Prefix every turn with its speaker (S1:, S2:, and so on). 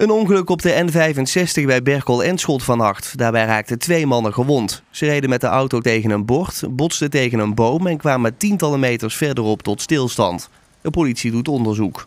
S1: Een ongeluk op de N65 bij Berkel en Schot van Hart. Daarbij raakten twee mannen gewond. Ze reden met de auto tegen een bord, botsten tegen een boom en kwamen tientallen meters verderop tot stilstand. De politie doet onderzoek.